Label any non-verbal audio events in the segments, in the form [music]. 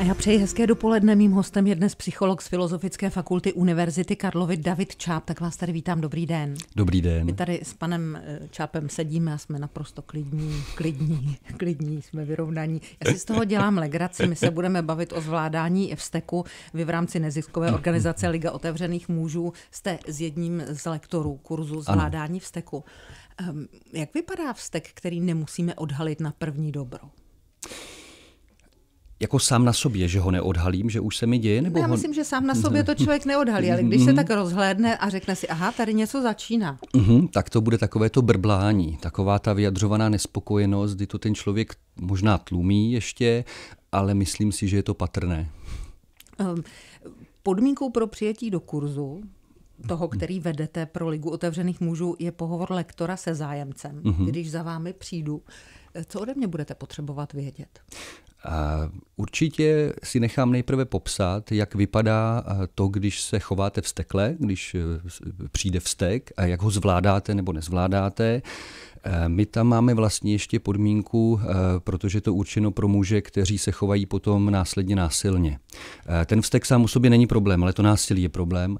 A já přeji hezké dopoledne. Mým hostem je dnes psycholog z Filozofické fakulty Univerzity Karlovy David Čáp. Tak vás tady vítám. Dobrý den. Dobrý den. My tady s panem eh, Čápem sedíme a jsme naprosto klidní, klidní, [laughs] klidní, jsme vyrovnaní. Já si z toho dělám legraci. My se budeme bavit o zvládání vsteku. Vy v rámci neziskové mhm. organizace Liga otevřených mužů jste s jedním z lektorů kurzu zvládání ano. vsteku. Ehm, jak vypadá vztek, který nemusíme odhalit na první dobro? jako sám na sobě, že ho neodhalím, že už se mi děje? Nebo Já ho... myslím, že sám na mhm. sobě to člověk neodhalí, ale když se mhm. tak rozhlédne a řekne si, aha, tady něco začíná. Mm-hmm, tak to bude takové to brblání, taková ta vyjadřovaná nespokojenost, kdy to ten člověk možná tlumí ještě, ale myslím si, že je to patrné. Ehm, podmínkou pro přijetí do kurzu toho, který vedete pro Ligu otevřených mužů, je pohovor lektora se zájemcem. Mm-hmm. Když za vámi přijdu, co ode mě budete potřebovat vědět? A určitě si nechám nejprve popsat, jak vypadá eh, to, když se chováte stekle, když eh, přijde vztek a jak ho zvládáte nebo nezvládáte. Eh, my tam máme vlastně ještě podmínku, protože je to určeno pro muže, kteří se chovají potom následně násilně. Ten vztek sám o sobě není problém, ale to násilí je problém.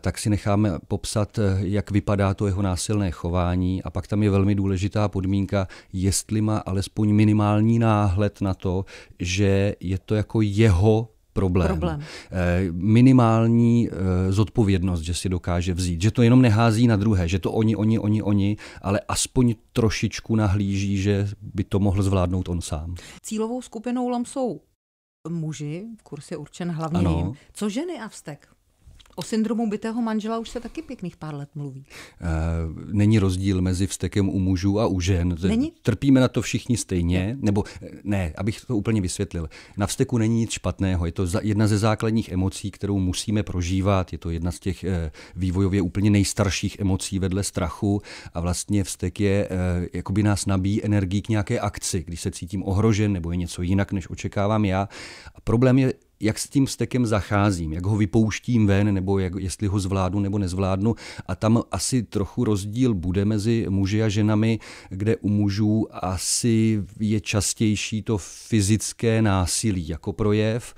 Tak si necháme popsat, jak vypadá to jeho násilné chování a pak tam je velmi důležitá podmínka, jestli má alespoň minimální náhled na to, že je to jako jeho problém. problém. Eh, minimální eh, zodpovědnost, že si dokáže vzít, že to jenom nehází na druhé, že to oni, oni, oni, oni, ale aspoň trošičku nahlíží, že by to mohl zvládnout on sám. Cílovou skupinou LOM jsou muži, kurz je určen hlavně ano. jim. Co ženy a vztek? O syndromu bytého manžela už se taky pěkných pár let mluví. Eh, není rozdíl mezi vstekem u mužů a u žen. Není? Trpíme na to všichni stejně, nebo eh, ne, abych to úplně vysvětlil. Na vsteku není nic špatného, je to jedna ze základních emocí, kterou musíme prožívat, je to jedna z těch eh, vývojově úplně nejstarších emocí vedle strachu a vlastně vstek je, jakoby nás nabíjí energii k nějaké akci, když se cítím ohrožen nebo je něco jinak, než očekávám já. A problém je jak s tím stekem zacházím, jak ho vypouštím ven, nebo jak, jestli ho zvládnu nebo nezvládnu. A tam asi trochu rozdíl bude mezi muži a ženami, kde u mužů asi je častější to fyzické násilí jako projev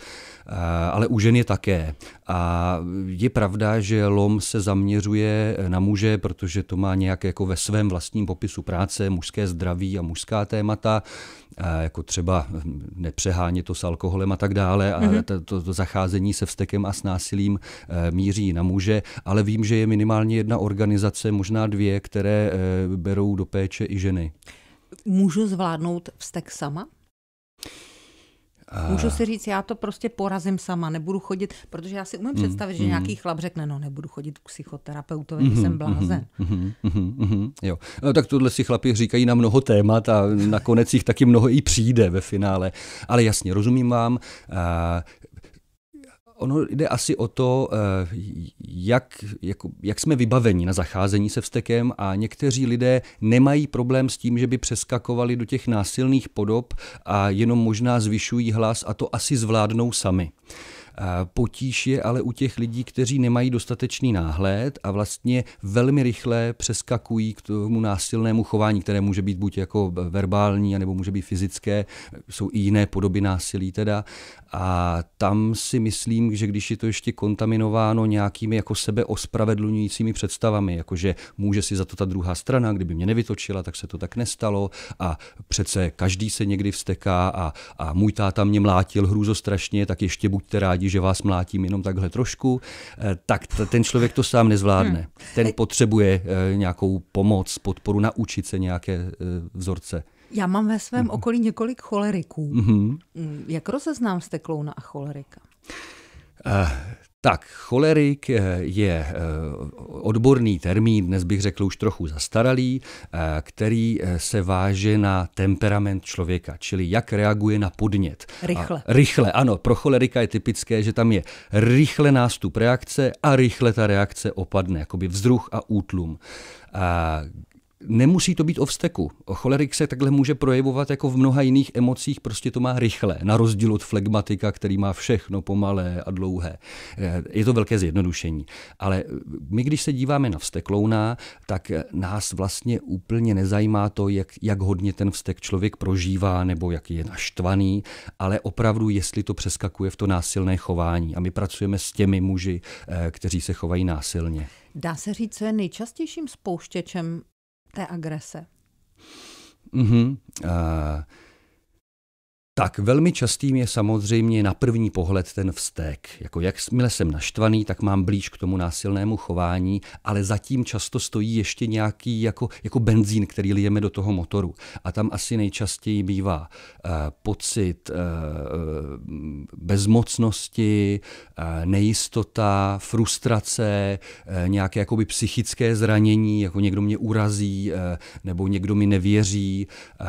Eh, ale u žen je také. A je pravda, že LOM se zaměřuje na muže, protože to má nějak jako ve svém vlastním popisu práce, mužské zdraví a mužská témata, eh, jako třeba hm, nepřehánět to s alkoholem a tak dále. A mhm. to, to, to zacházení se vstekem a s násilím eh, míří na muže, ale vím, že je minimálně jedna organizace, možná dvě, které berou do péče i ženy. Můžu zvládnout vztek sama? Můžu si říct, já to prostě porazím sama, nebudu chodit, protože já si umím mm, představit, že mm. nějaký chlap řekne, no nebudu chodit k psychoterapeutovi, mm, jsem mm-hmm, mm-hmm, blázen. Mm, mm, mm, jo. No, tak tohle si chlapi říkají na mnoho témat a nakonec jich taky mnoho i přijde ve finále. Ale jasně, rozumím vám, Ono jde asi o to, eh, jak, jak, jak jsme vybaveni na zacházení se vztekem a někteří lidé nemají problém s tím, že by přeskakovali do těch násilných podob a jenom možná zvyšují hlas a to asi zvládnou sami. Eh, potíž je ale u těch lidí, kteří nemají dostatečný náhled a vlastně velmi rychle přeskakují k tomu násilnému chování, které může být buď jako verbální, nebo může být fyzické, jsou i jiné podoby násilí teda. A tam si myslím, že když je to ještě kontaminováno nějakými jako sebe ospravedlňujícími představami, jakože může si za to ta druhá strana, kdyby mě nevytočila, tak se to tak nestalo a přece každý se někdy vsteká a, a můj táta mě mlátil hrůzostrašně, tak ještě buďte rádi, že vás mlátím jenom takhle trošku, e, tak t- ten člověk to sám nezvládne. Hmm. Ten potřebuje e, nějakou pomoc, podporu, naučit se nějaké e, vzorce. Já mám ve svém mhm. okolí několik choleriků. Mm-hmm. Jak rozeznám jste klouna a cholerika? Uh, tak, cholerik eh, je eh, odborný termín, dnes bych řekl už trochu zastaralý, který se váže na temperament člověka, čili jak reaguje na podnět. Rychle. A rychle, ano, pro cholerika je typické, že tam je rychle nástup reakce a rychle ta reakce opadne, jakoby vzruch a útlum. A Nemusí to být o vsteku. O cholerik se takhle může projevovat jako v mnoha jiných emocích, prostě to má rychle, na rozdíl od flegmatika, který má všechno pomalé a dlouhé. Eh, je to velké zjednodušení. Ale eh, my, když se díváme na vsteklouna, tak eh, nás vlastně úplně nezajímá to, jak, jak hodně ten vztek člověk prožívá nebo jak je naštvaný, ale opravdu, jestli to přeskakuje v to násilné chování. A my pracujeme s těmi muži, kteří se chovají násilně. Dá se říct, co je nejčastějším spouštěčem té agrese? Mm-hmm. Uh... Tak velmi častým je samozřejmě na první pohled ten vztek. Jako jakmile jsem naštvaný, tak mám blíž k tomu násilnému chování, ale zatím často stojí ještě nějaký jako, jako benzín, který lijeme do toho motoru. A tam asi nejčastěji bývá eh, pocit eh, eh bezmocnosti, eh, nejistota, frustrace, eh, nějaké jakoby psychické zranění, jako někdo mě urazí, eh, nebo někdo mi nevěří, eh,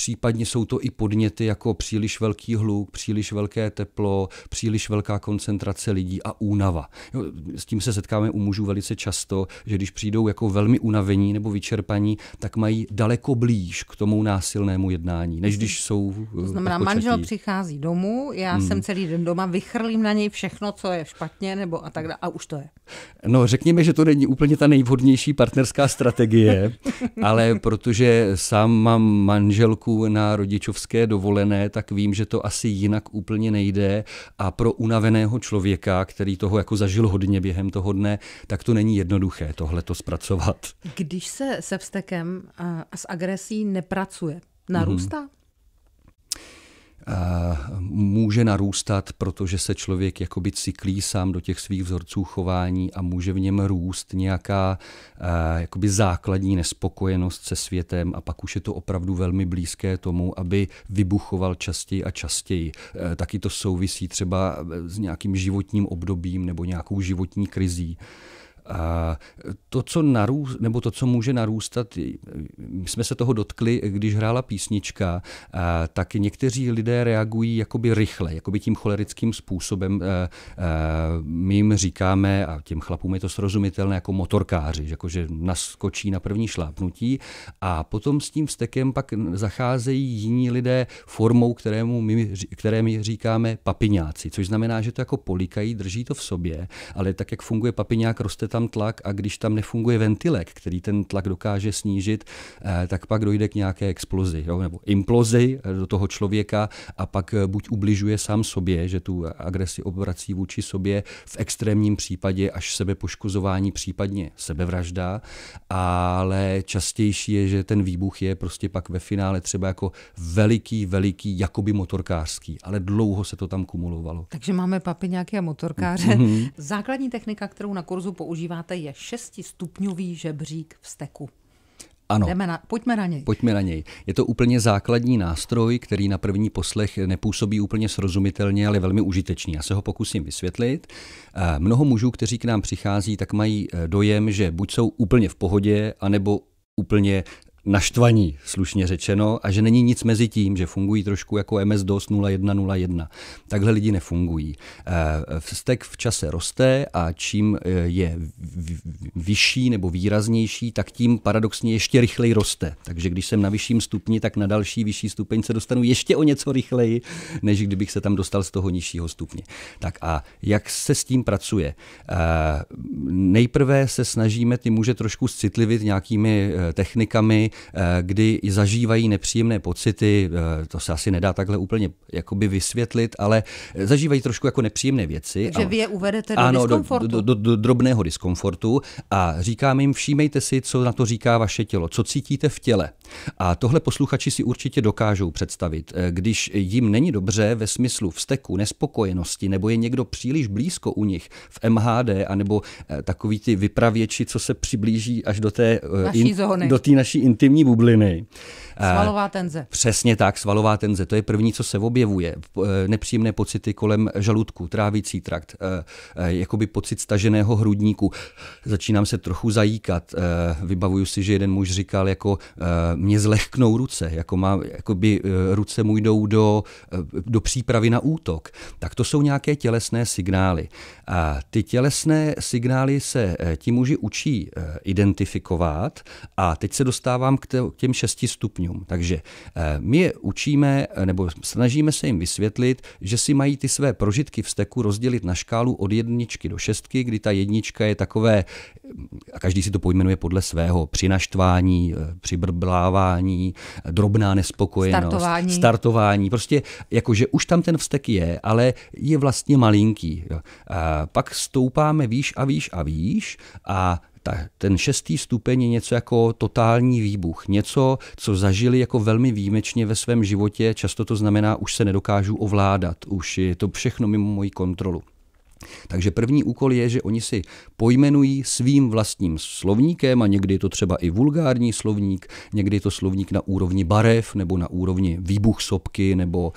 Případně jsou to i podněty jako příliš velký hluk, příliš velké teplo, příliš velká koncentrace lidí a únava. Jo, s tím se setkáme u mužů velice často, že když přijdou jako velmi unavení nebo vyčerpaní, tak mají daleko blíž k tomu násilnému jednání, než když jsou. Eh, to znamená, jako manžel přichází domů, já hmm. jsem celý den doma, vychrlím na něj všechno, co je špatně, nebo a tak dále, a už to je. No, řekněme, že to není úplně ta nejvhodnější partnerská strategie, [laughs] ale protože sám mám manželku, roku na rodičovské dovolené, tak vím, že to asi jinak úplně nejde a pro unaveného člověka, který toho jako zažil hodně během toho dne, tak to není jednoduché tohle to zpracovat. Když se se vstekem a s agresí nepracuje, mhm. narůstá? Mm-hmm může narůstat, protože se člověk jakoby cyklí sám do těch svých vzorců chování a může v něm růst nějaká jakoby základní nespokojenost se světem a pak už je to opravdu velmi blízké tomu, aby vybuchoval častěji a častěji. E, taky to souvisí třeba s nějakým životním obdobím nebo nějakou životní krizí. A to, co narů, nebo to, co může narůstat, jsme se toho dotkli, když hrála písnička, tak někteří lidé reagují jakoby rychle, jakoby tím cholerickým způsobem. My jim říkáme, a těm chlapům je to srozumitelné, jako motorkáři, že jakože naskočí na první šlápnutí a potom s tím vstekem pak zacházejí jiní lidé formou, kterému my, které my říkáme papiňáci, což znamená, že to jako polikají, drží to v sobě, ale tak, jak funguje papiňák, roste tam tlak a když tam nefunguje ventilek, který ten tlak dokáže snížit, eh, tak pak dojde k nějaké explozi jo, nebo implozi eh, do toho člověka a pak eh, buď ubližuje sám sobě, že tu agresi obrací vůči sobě, v extrémním případě až sebepoškozování, případně sebevražda, ale častější je, že ten výbuch je prostě pak ve finále třeba jako veliký, veliký, jakoby motorkářský, ale dlouho se to tam kumulovalo. Takže máme papi nějaké motorkáře. Mhm. Základní technika, kterou na kurzu používáme, používáte, je šestistupňový žebřík vsteku. Ano. Jdeme na, pojďme na něj. Pojďme na něj. Je to úplně základní nástroj, který na první poslech nepůsobí úplně srozumitelně, ale je velmi užitečný. Já se ho pokusím vysvětlit. Eh, mnoho mužů, kteří k nám přichází, tak mají eh, dojem, že buď jsou úplně v pohodě, anebo úplně naštvaní, slušně řečeno, a že není nic mezi tím, že fungují trošku jako MS-DOS 0101. Takhle lidi nefungují. Eh, vztek v čase roste a čím eh, je vyšší nebo výraznější, tak tím paradoxně ještě rychleji roste. Takže když jsem na vyšším stupni, tak na další vyšší stupeň se dostanu ještě o něco rychleji, než kdybych se tam dostal z toho nižšího stupně. Tak a jak se s tím pracuje? Eh, nejprve se snažíme ty muže trošku citlivit nějakými technikami, Eh, kdy zažívají nepříjemné pocity, eh, to se asi nedá takhle úplně jakoby vysvětlit, ale eh, zažívají trošku jako nepříjemné věci. Takže vy je uvedete do ano, diskomfortu. Do, do, do, do drobného diskomfortu a říkám jim, všímejte si, co na to říká vaše tělo, co cítíte v těle. A tohle posluchači si určitě dokážou představit. Když jim není dobře ve smyslu vzteku, nespokojenosti, nebo je někdo příliš blízko u nich v MHD, anebo takový ty vypravěči, co se přiblíží až do té, naší in, do té naší in, intimní bubliny. Eh, svalová tenze. Přesně tak, svalová tenze. To je první, co se objevuje. Eh, nepříjemné pocity kolem žaludku, trávicí trakt, eh, jakoby pocit staženého hrudníku. Začínám se trochu zajíkat. Vybavuju si, že jeden muž říkal, jako mě zlehknou ruce, jako má, jakoby ruce mu jdou do, do přípravy na útok. Tak to jsou nějaké tělesné signály. A ty tělesné signály se ti muži učí identifikovat a teď se dostávám k těm šesti stupňům milenium. Takže eh, my je učíme, eh, nebo snažíme se jim vysvětlit, že si mají ty své prožitky steku rozdělit na škálu od jedničky do šestky, kdy ta jednička je takové, mm, a každý si to pojmenuje podle svého, přinaštvání, eh, přibrblávání, drobná nespokojenost, startování, startování prostě jakože už tam ten vztek je, ale je vlastně malinký. A pak stoupáme výš a výš a výš a ta, ten šestý stupeň je něco jako totální výbuch, něco, co zažili jako velmi výjimečně ve svém životě, často to znamená, už se nedokážu ovládat, už je to všechno mimo moji kontrolu. Takže první úkol je, že oni si pojmenují svým vlastním slovníkem a někdy je to třeba i vulgární slovník, někdy je to slovník na úrovni barev nebo na úrovni výbuch sopky nebo uh,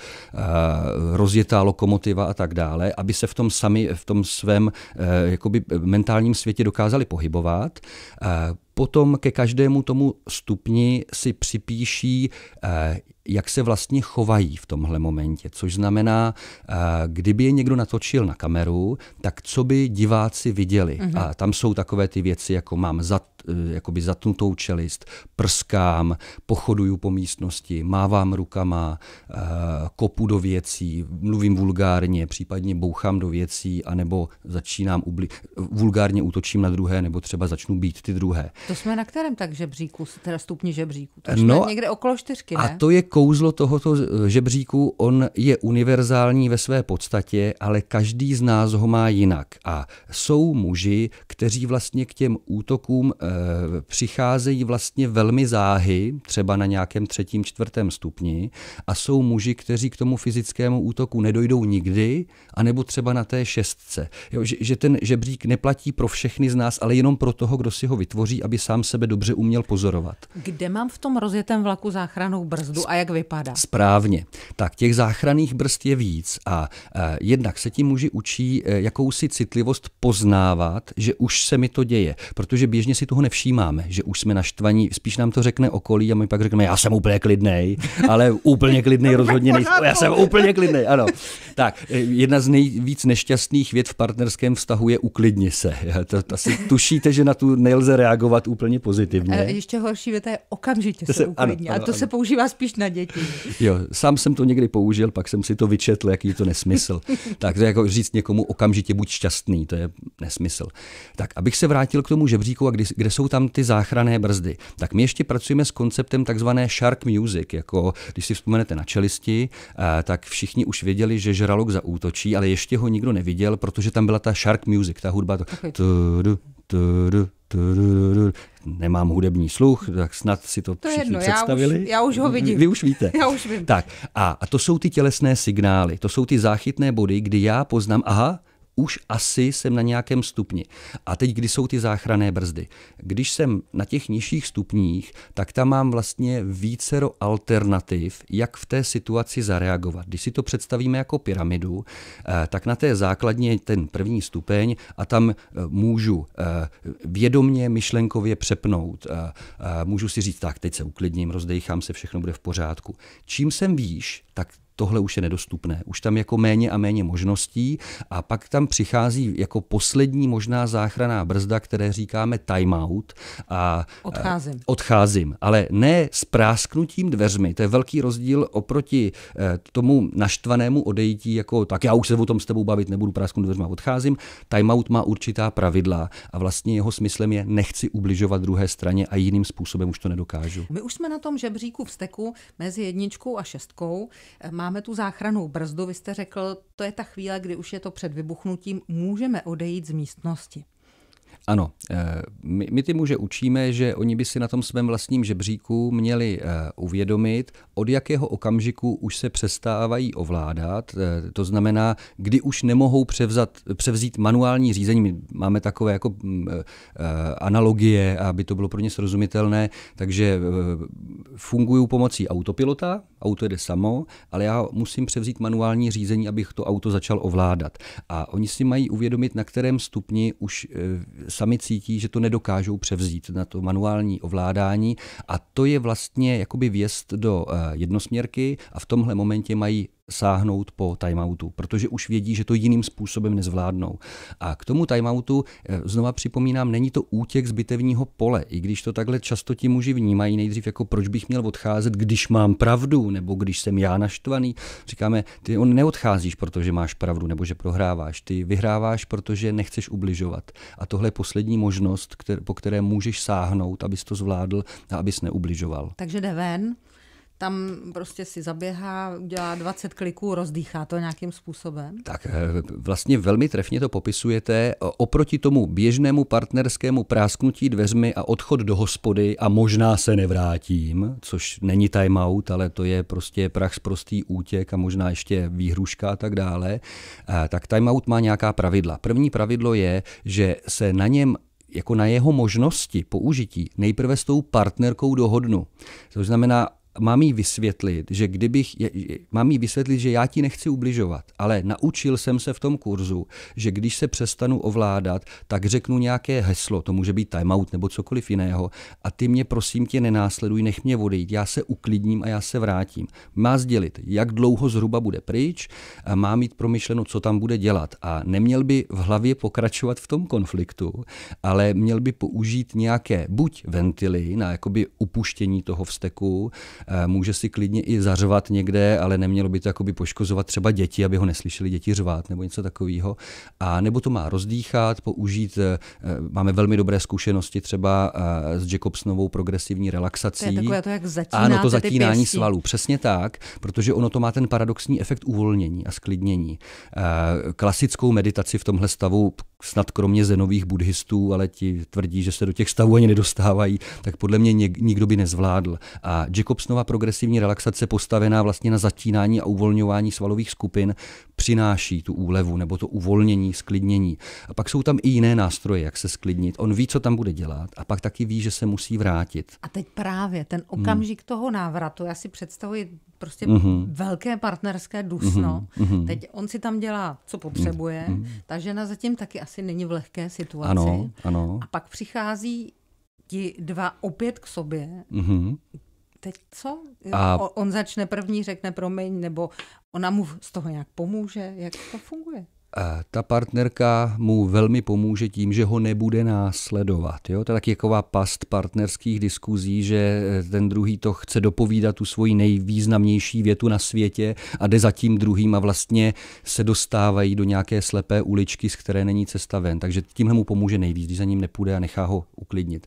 rozjetá lokomotiva a tak dále, aby se v tom sami, v tom svém uh, jakoby mentálním světě dokázali pohybovat. Uh, potom ke každému tomu stupni si připíší, eh, jak se vlastně chovají v tomhle momentě. Což znamená, eh, kdyby je někdo natočil na kameru, tak co by diváci viděli. Mm-hmm. A tam jsou takové ty věci, jako mám zad Eh, jakoby zatnutou čelist, prskám, pochoduju po místnosti, mávám rukama, eh, kopu do věcí, mluvím vulgárně, případně bouchám do věcí, anebo začínám ubli- vulgárně útočím na druhé, nebo třeba začnu být ty druhé. To jsme na kterém tak žebříku, teda stupni žebříku? To no, někde okolo čtyřky, ne? A to je kouzlo tohoto žebříku, on je univerzální ve své podstatě, ale každý z nás ho má jinak. A jsou muži, kteří vlastně k těm útokům eh, Eh, přicházejí vlastně velmi záhy, třeba na nějakém třetím, čtvrtém stupni a jsou muži, kteří k tomu fyzickému útoku nedojdou nikdy, anebo třeba na té šestce. Jo, že, že ten žebřík neplatí pro všechny z nás, ale jenom pro toho, kdo si ho vytvoří, aby sám sebe dobře uměl pozorovat. Kde mám v tom rozjetém vlaku záchranou brzdu a jak vypadá? Správně. Tak těch záchranných brzd je víc a eh, jednak se ti muži učí eh, jakousi citlivost poznávat, že už se mi to děje, protože běžně si toho nevšímáme, že už jsme naštvaní, spíš nám to řekne okolí a my pak řekneme, já jsem úplně klidnej, ale úplně klidný [laughs] rozhodně nejsem. Já jsem úplně klidný, ano. Tak, eh, jedna z nejvíc nešťastných věd v partnerském vztahu je uklidni se. To, [laughs] to asi tušíte, že na tu nelze reagovat úplně pozitivně. A eh, ještě horší věta je okamžitě se, se uklidni. Ano, ano, a to ano. se používá spíš na děti. Jo, sám jsem to někdy použil, pak jsem si to vyčetl, jaký to nesmysl. [laughs] tak to jako říct někomu okamžitě buď šťastný, to je nesmysl. Tak, abych se vrátil k tomu žebříku a kde jsou tam ty záchranné brzdy. Tak my ještě pracujeme s konceptem takzvané shark music, jako když si vzpomenete na čelisti, eh, tak všichni už věděli, že žralok zaútočí, ale ještě ho nikdo neviděl, protože tam byla ta shark music, ta hudba. To, tudu, tudu, tudu, nemám hudební sluch, tak snad si to, to všichni jedno, představili. Já už, já už ho vidím. Vy už víte. [laughs] Já už vím. Tak a, a to jsou ty tělesné signály, to jsou ty záchytné body, kdy já poznám, aha, už asi jsem na nějakém stupni. A teď, kdy jsou ty záchranné brzdy? Když jsem na těch nižších stupních, tak tam mám vlastně vícero alternativ, jak v té situaci zareagovat. Když si to představíme jako pyramidu, eh, tak na té základně je ten první stupeň a tam eh, můžu eh, vědomně, myšlenkově přepnout. Můžu si říct, tak teď se uklidním, rozdejchám se, všechno bude v pořádku. Čím jsem výš, tak tohle už je nedostupné. Už tam jako méně a méně možností a pak tam přichází jako poslední možná záchraná brzda, které říkáme timeout a odcházím. odcházím. Ale ne s prásknutím dveřmi, to je velký rozdíl oproti eh, tomu naštvanému odejítí, jako tak já už se o tom s tebou bavit nebudu, prásknout dveřmi, odcházím. Timeout má určitá pravidla a vlastně jeho smyslem je nechci ubližovat druhé straně a jiným způsobem už to nedokážu. My už jsme na tom žebříku vzteku mezi jedničkou a šestkou. Má eh, máme tu záchranou brzdu, vy jste řekl, to je ta chvíle, kdy už je to před vybuchnutím, můžeme odejít z místnosti. Ano, eh, my, my ty muže učíme, že oni by si na tom svém vlastním žebříku měli eh, uvědomit, od jakého okamžiku už se přestávají ovládat, eh, to znamená, kdy už nemohou převzat, převzít manuální řízení. My máme takové jako mm, analogie, aby to bylo pro ně srozumitelné, takže fungují pomocí autopilota, auto jede samo, ale já musím převzít manuální řízení, abych to auto začal ovládat. A oni si mají uvědomit, na kterém stupni už eh, sami cítí, že to nedokážou převzít na to manuální ovládání a to je vlastně jakoby věst do eh, jednosměrky a v tomhle momentě mají sáhnout po timeoutu, protože už vědí, že to jiným způsobem nezvládnou. A k tomu timeoutu, eh, znova připomínám, není to útěk z bitevního pole, i když to takhle často ti muži vnímají nejdřív jako proč bych měl odcházet, když mám pravdu, nebo když jsem já naštvaný. Říkáme, ty on neodcházíš, protože máš pravdu, nebo že prohráváš, ty vyhráváš, protože nechceš ubližovat. A tohle je poslední možnost, kter- po které můžeš sáhnout, abys to zvládl a abys neubližoval. Takže jde ven, tam prostě si zaběhá, udělá 20 kliků, rozdýchá to nějakým způsobem? Tak eh, vlastně velmi trefně to popisujete. Oproti tomu běžnému partnerskému prásknutí dveřmi a odchod do hospody a možná se nevrátím, což není time out, ale to je prostě prach z prostý útěk a možná ještě výhruška a tak dále, eh, tak time out má nějaká pravidla. První pravidlo je, že se na něm jako na jeho možnosti použití nejprve s tou partnerkou dohodnu. To znamená, mám jí vysvětlit, že kdybych, mám jí vysvětlit, že já ti nechci ubližovat, ale naučil jsem se v tom kurzu, že když se přestanu ovládat, tak řeknu nějaké heslo, to může být timeout nebo cokoliv jiného a ty mě prosím tě nenásleduj, nech mě odejít, já se uklidním a já se vrátím. Má sdělit, jak dlouho zhruba bude pryč, a má mít promyšleno, co tam bude dělat a neměl by v hlavě pokračovat v tom konfliktu, ale měl by použít nějaké buď ventily na jakoby upuštění toho vsteku, Eh, může si klidně i zařvat někde, ale nemělo by to jakoby poškozovat třeba děti, aby ho neslyšeli děti řvát nebo něco takového. A nebo to má rozdýchat, použít, eh, máme velmi dobré zkušenosti třeba eh, s Jacobsnovou progresivní relaxací. To je takové to, jak zatínáte Ano, to zatínání ty svalů, přesně tak, protože ono to má ten paradoxní efekt uvolnění a sklidnění. Klasickou meditaci v tomhle stavu snad kromě zenových buddhistů, ale ti tvrdí, že se do těch stavů ani nedostávají, tak podle mě nikdo by nezvládl. A Jacobsnova progresivní relaxace postavená vlastně na zatínání a uvolňování svalových skupin přináší tu úlevu nebo to uvolnění, sklidnění. A pak jsou tam i jiné nástroje, jak se sklidnit. On ví, co tam bude dělat a pak taky ví, že se musí vrátit. A teď právě ten okamžik hmm. toho návratu, já si představuji prostě mm-hmm. velké partnerské dusno. Mm-hmm. Teď on si tam dělá, co potřebuje, mm-hmm. ta žena zatím taky asi asi není v lehké situaci. Ano, ano. A pak přichází ti dva opět k sobě. Mm-hmm. Teď co? A... On začne první, řekne promiň, nebo ona mu z toho nějak pomůže. Jak to funguje? ta partnerka mu velmi pomůže tím, že ho nebude následovat. Jo? To je taková past partnerských diskuzí, že eh, ten druhý to chce dopovídat tu svoji nejvýznamnější větu na světě a jde za tím druhým a vlastně se dostávají do nějaké slepé uličky, z které není cesta ven. Takže tímhle mu pomůže nejvíc, když za ním nepůjde a nechá ho uklidnit.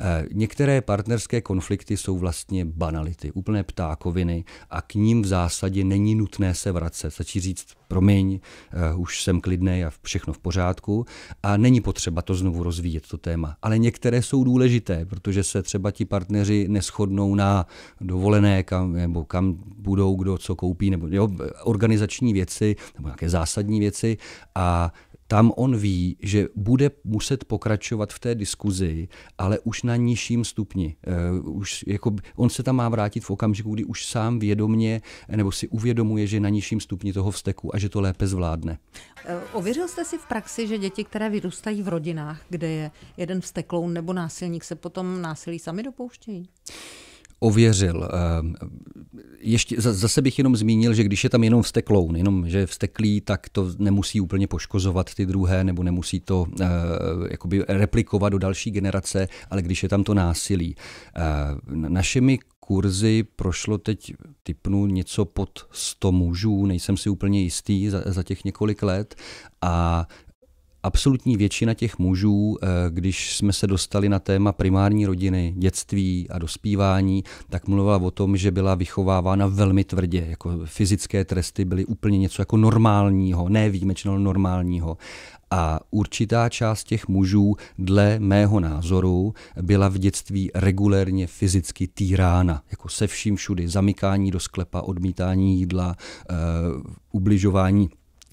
Eh, některé partnerské konflikty jsou vlastně banality, úplné ptákoviny a k ním v zásadě není nutné se vracet. Stačí říct, promiň, eh, už jsem klidný a všechno v pořádku a není potřeba to znovu rozvíjet, to téma. Ale některé jsou důležité, protože se třeba ti partneři neschodnou na dovolené, kam, nebo kam budou, kdo co koupí, nebo jo, organizační věci, nebo nějaké zásadní věci a tam on ví, že bude muset pokračovat v té diskuzi, ale už na nižším stupni. Eh, už jako, on se tam má vrátit v okamžiku, kdy už sám vědomně eh, nebo si uvědomuje, že na nižším stupni toho vzteku a že to lépe zvládne. Eh, ověřil jste si v praxi, že děti, které vyrůstají v rodinách, kde je jeden vzteklou nebo násilník, se potom násilí sami dopouštějí? ověřil. Eh, ještě zase bych jenom zmínil, že když je tam jenom vsteklou, jenom že je vsteklý, tak to nemusí úplně poškozovat ty druhé, nebo nemusí to uh, jakoby replikovat do další generace, ale když je tam to násilí. Uh, našimi kurzy prošlo teď, typnu, něco pod 100 mužů, nejsem si úplně jistý za, za těch několik let a absolutní většina těch mužů, eh, když jsme se dostali na téma primární rodiny, dětství a dospívání, tak mluvila o tom, že byla vychovávána velmi tvrdě. Jako fyzické tresty byly úplně něco jako normálního, ne výjimečného, normálního. A určitá část těch mužů, dle mého názoru, byla v dětství regulérně fyzicky týrána. Jako se vším všudy, zamykání do sklepa, odmítání jídla, uh, ubližování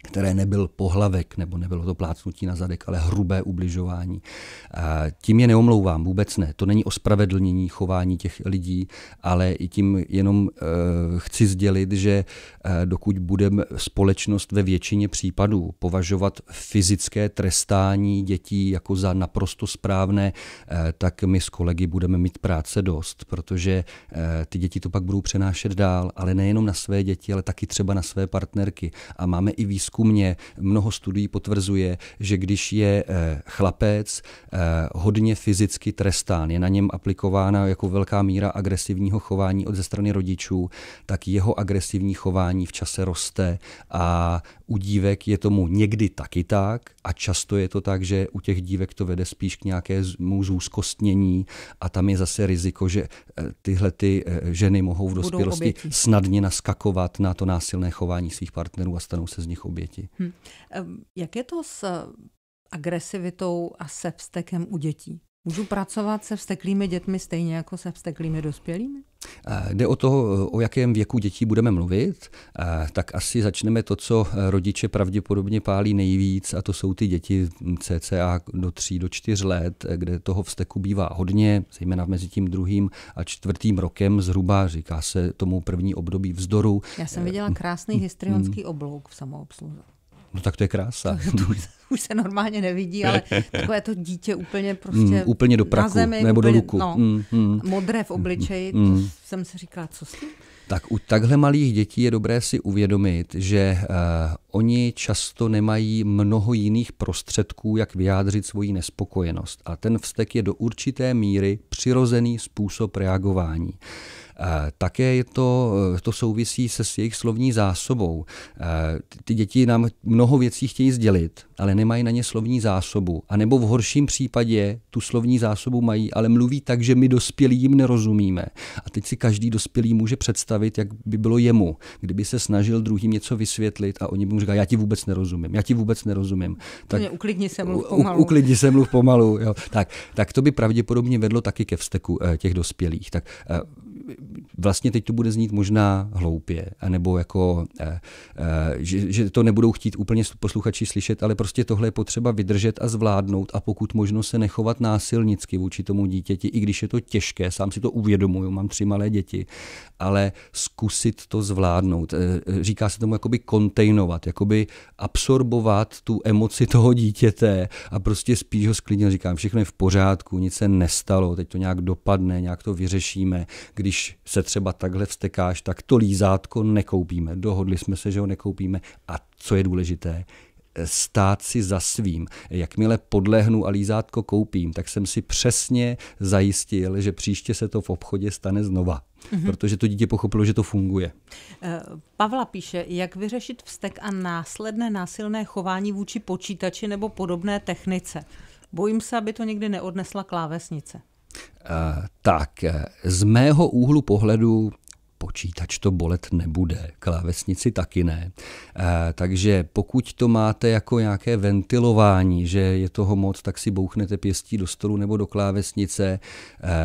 které nebyl pohlavek, nebo nebylo to plácnutí na zadek, ale hrubé ubližování. A tím je neomlouvám, vůbec ne. To není ospravedlnění chování těch lidí, ale i tím jenom e, chci sdělit, že e, dokud budeme společnost ve většině případů považovat fyzické trestání dětí jako za naprosto správné, e, tak my s kolegy budeme mít práce dost, protože e, ty děti to pak budou přenášet dál, ale nejenom na své děti, ale taky třeba na své partnerky. A máme i výzkum, výzkumně mnoho studií potvrzuje, že když je eh, chlapec eh, hodně fyzicky trestán, je na něm aplikována jako velká míra agresivního chování od ze strany rodičů, tak jeho agresivní chování v čase roste a u dívek je tomu někdy taky tak a často je to tak, že u těch dívek to vede spíš k nějakému zúzkostnění a tam je zase riziko, že eh, tyhle ty ženy mohou v dospělosti snadně naskakovat na to násilné chování svých partnerů a stanou se z nich oběti děti. Hmm. Jak je to s agresivitou a sebstekem u dětí? Můžu pracovat se vsteklými dětmi stejně jako se vsteklými dospělými? Eh, jde o to, eh, o jakém věku dětí budeme mluvit, eh, tak asi začneme to, co rodiče pravděpodobně pálí nejvíc, a to jsou ty děti cca do 3 do 4 let, kde toho vzteku bývá hodně, zejména mezi tím druhým a čtvrtým rokem zhruba, říká se tomu první období vzdoru. Já jsem viděla krásný histrionský oblouk v samoobsluze. No tak to je krása. To, to už se normálně nevidí, ale [laughs] takové to dítě úplně prostě mm, úplně do praku, na zemi, nebo úplně, do luku. No, mm, mm, modré v obličeji, mm, mm, to jsem si říkala, co s tím? Tak u takhle malých dětí je dobré si uvědomit, že uh, oni často nemají mnoho jiných prostředků, jak vyjádřit svoji nespokojenost. A ten vztek je do určité míry přirozený způsob reagování. Uh, Eh, také je to, eh, to souvisí se s jejich slovní zásobou. Eh, ty děti nám mnoho věcí chtějí sdělit, ale nemají na ně slovní zásobu. A nebo v horším případě tu slovní zásobu mají, ale mluví tak, že my dospělí jim nerozumíme. A teď si každý dospělý může představit, jak by bylo jemu, kdyby se snažil druhým něco vysvětlit a oni mu říkají, já ti vůbec nerozumím, já ti vůbec nerozumím. Tak, Mě uklidni se, mluv pomalu. U, uklidni se, mluv pomalu. Jo. Tak, tak to by pravděpodobně vedlo taky ke vzteku těch dospělých. Tak vlastně teď to bude znít možná hloupě, nebo jako, eh, eh, že, že to nebudou chtít úplně posluchači slyšet, ale prostě tohle je potřeba vydržet a zvládnout a pokud možno se nechovat násilnicky vůči tomu dítěti, i když je to těžké, sám si to uvědomuju, mám tři malé děti, ale zkusit to zvládnout. Eh, říká se tomu jakoby kontejnovat, jakoby absorbovat tu emoci toho dítěte a prostě spíš ho sklidně říkám, všechno je v pořádku, nic se nestalo, teď to nějak dopadne, nějak to vyřešíme. Když když se třeba takhle vstekáš, tak to lízátko nekoupíme. Dohodli jsme se, že ho nekoupíme. A co je důležité, stát si za svým. Jakmile podlehnu a lízátko koupím, tak jsem si přesně zajistil, že příště se to v obchodě stane znova. Mm-hmm. Protože to dítě pochopilo, že to funguje. Eh, Pavla píše, jak vyřešit vztek a následné násilné chování vůči počítači nebo podobné technice. Bojím se, aby to někdy neodnesla klávesnice. Eh, tak, eh, z mého úhlu pohledu počítač to bolet nebude, klávesnici taky ne. E, takže pokud to máte jako nějaké ventilování, že je toho moc, tak si bouchnete pěstí do stolu nebo do klávesnice,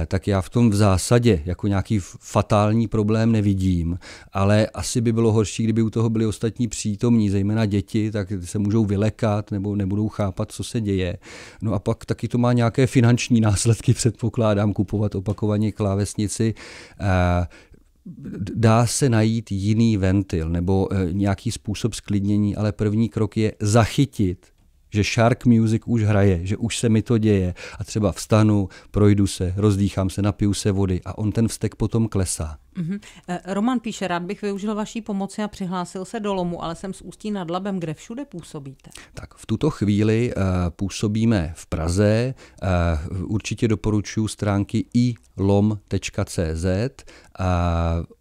e, tak já v tom v zásadě jako nějaký fatální problém nevidím, ale asi by bylo horší, kdyby u toho byli ostatní přítomní, zejména děti, tak se můžou vylekat nebo nebudou chápat, co se děje. No a pak taky to má nějaké finanční následky, [laughs] předpokládám, kupovat opakovaně klávesnici. E, dá se najít jiný ventil nebo eh, nějaký způsob sklidnění, ale první krok je zachytit že Shark Music už hraje, že už se mi to děje a třeba vstanu, projdu se, rozdýchám se, napiju se vody a on ten vztek potom klesá. Mm-hmm. Roman píše, rád bych využil vaší pomoci a přihlásil se do lomu, ale jsem z Ústí nad Labem, kde všude působíte. Tak v tuto chvíli uh, působíme v Praze. Uh, určitě doporučuji stránky ilom.cz. Uh,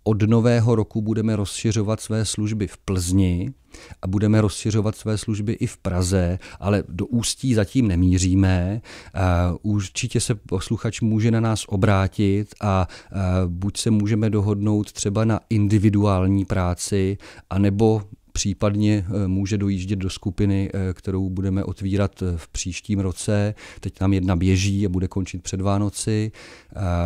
od nového roku budeme rozšiřovat své služby v Plzni a budeme rozšiřovat své služby i v Praze, ale do Ústí zatím nemíříme. Určitě se posluchač může na nás obrátit a buď se můžeme dohodnout třeba na individuální práci, anebo případně eh, může dojíždět do skupiny, eh, kterou budeme otvírat eh, v příštím roce. Teď tam jedna běží a bude končit před Vánoci.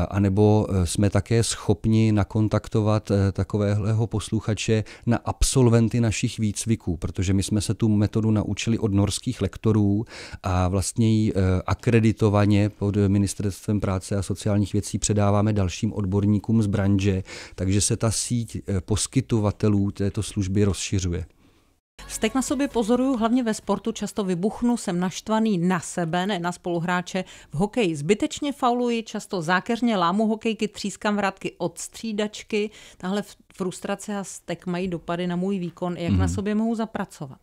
A nebo jsme také schopni nakontaktovat takového posluchače na absolventy našich výcviků, protože my jsme se tu metodu naučili od norských lektorů a vlastně ji akreditovaně pod Ministerstvem práce a sociálních věcí předáváme dalším odborníkům z branže, takže se ta síť poskytovatelů této služby rozšiřuje. Stek na sobě pozoruju hlavně ve sportu, často vybuchnu, jsem naštvaný na sebe, ne na spoluhráče. V hokeji zbytečně fauluji, často zákeřně lámu hokejky, třískám vrátky od střídačky. Tahle frustrace a stek mají dopady na můj výkon, jak mm. na mhm. sobě mohu zapracovat.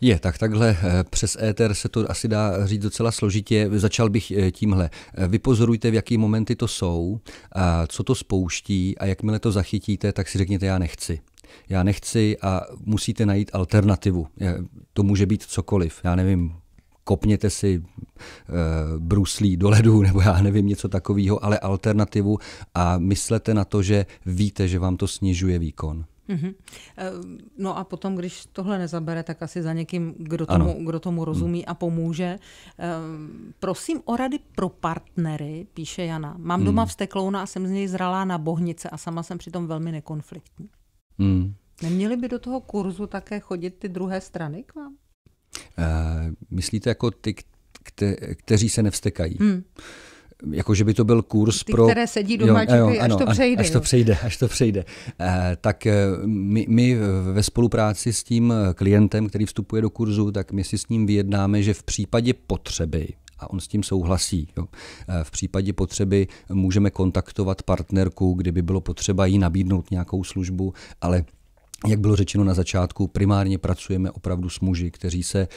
Je, tak takhle eh, přes éter se to asi dá říct docela složitě. Začal bych eh, tímhle. Eh, vypozorujte, v jaký momenty to jsou, a co to spouští a jakmile to zachytíte, tak si řekněte, já nechci já nechci a musíte najít alternativu. To může být cokoliv, já nevím, kopněte si e, bruslí do ledu, [laughs] nebo já nevím, něco takového, ale alternativu a myslete na to, že víte, že vám to snižuje výkon. Mm-hmm. No a potom, když tohle nezabere, tak asi za někým, kdo tomu, kdo tomu mhm. rozumí a pomůže. Eh, prosím o rady pro partnery, píše Jana. Mám mhm. doma mm. a jsem z něj zralá na bohnice a sama jsem přitom velmi nekonfliktní. Mm. Neměly by do toho kurzu také chodit ty druhé strany k vám? Uh, myslíte jako ty, kte, kteří se nevstekají? Mm jako že by to byl kurz Ty, pro... které sedí doma, jo, čekají, jo, ano, až to přejde. Až to přejde, až to přejde. tak eh, my, my ve spolupráci s tím eh, klientem, který vstupuje do kurzu, tak my si s ním vyjednáme, že v případě potřeby a on s tím souhlasí. Jo. E, v případě potřeby můžeme kontaktovat partnerku, kdyby bylo potřeba jí nabídnout nějakou službu, ale jak bylo řečeno na začátku, primárně pracujeme opravdu s muži, kteří se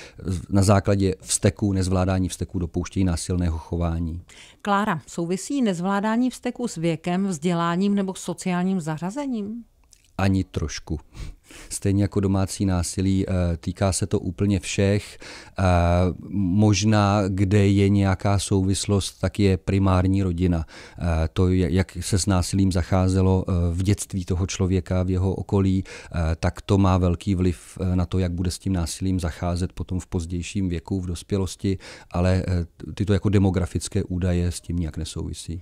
na základě vsteku, nezvládání vsteku dopouštějí násilného chování. Klára, souvisí nezvládání vsteku s věkem, vzděláním nebo sociálním zařazením? Ani trošku. Stejně jako domácí násilí, eh, týká se to úplně všech. Eh, možná, kde je nějaká souvislost, tak je primární rodina. Eh, to, jak se s násilím zacházelo v dětství toho člověka, v jeho okolí, tak to má velký vliv na to, jak bude s tím násilím zacházet potom v pozdějším věku, v dospělosti, ale tyto jako demografické údaje s tím nějak nesouvisí.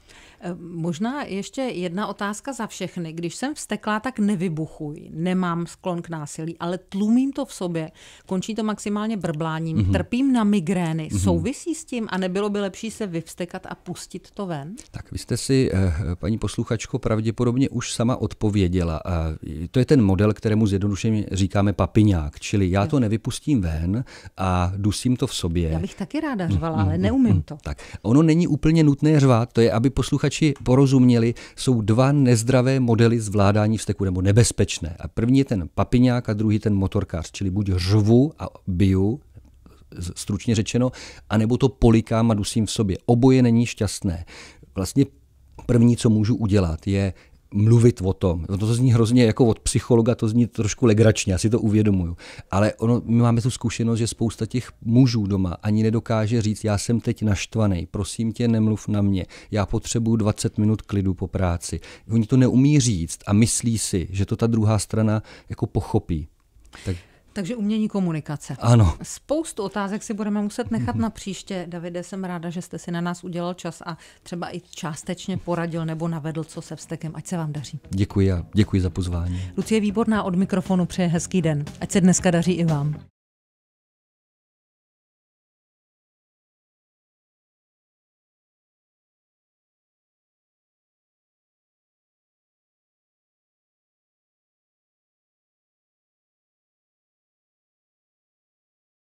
Možná ještě jedna otázka za všechny. Když jsem vsteklá, tak nevybuchuji. Nemám sklon k násilí, ale tlumím to v sobě, končí to maximálně brbláním, mm-hmm. trpím na migrény. Mm-hmm. Souvisí s tím a nebylo by lepší se vyvstekat a pustit to ven? Tak vy jste si, eh, paní posluchačko, pravděpodobně už sama odpověděla. Eh, to je ten model, kterému zjednodušeně říkáme papiňák, čili já to nevypustím ven a dusím to v sobě. Já bych taky ráda mhm, řvala, mm, ale mhm, neumím mm, to. Tak ono není úplně nutné řvát, to je, aby posluchači porozuměli, jsou dva nezdravé modely zvládání vzteku nebo nebezpečné. A první je ten papiňák a druhý ten motorkář, čili buď řvu a biju, stručně řečeno, anebo to polikám a dusím v sobě. Oboje není šťastné. Vlastně první, co můžu udělat, je mluvit o tom. Ono to zní hrozně jako od psychologa, to zní trošku legračně, asi to uvědomuju. Ale ono, my máme tu zkušenost, že spousta těch mužů doma ani nedokáže říct, já jsem teď naštvaný, prosím tě, nemluv na mě, já potřebuju 20 minut klidu po práci. Oni to neumí říct a myslí si, že to ta druhá strana jako pochopí. Tak takže umění komunikace. Ano. Spoustu otázek si budeme muset nechat mhm. na příště. Davide, jsem ráda, že jste si na nás udělal čas a třeba i částečně poradil nebo navedl, co se vstekem. Ať se vám daří. Děkuji a děkuji za pozvání. Lucie Výborná od mikrofonu přeje hezký den. Ať se dneska daří i vám.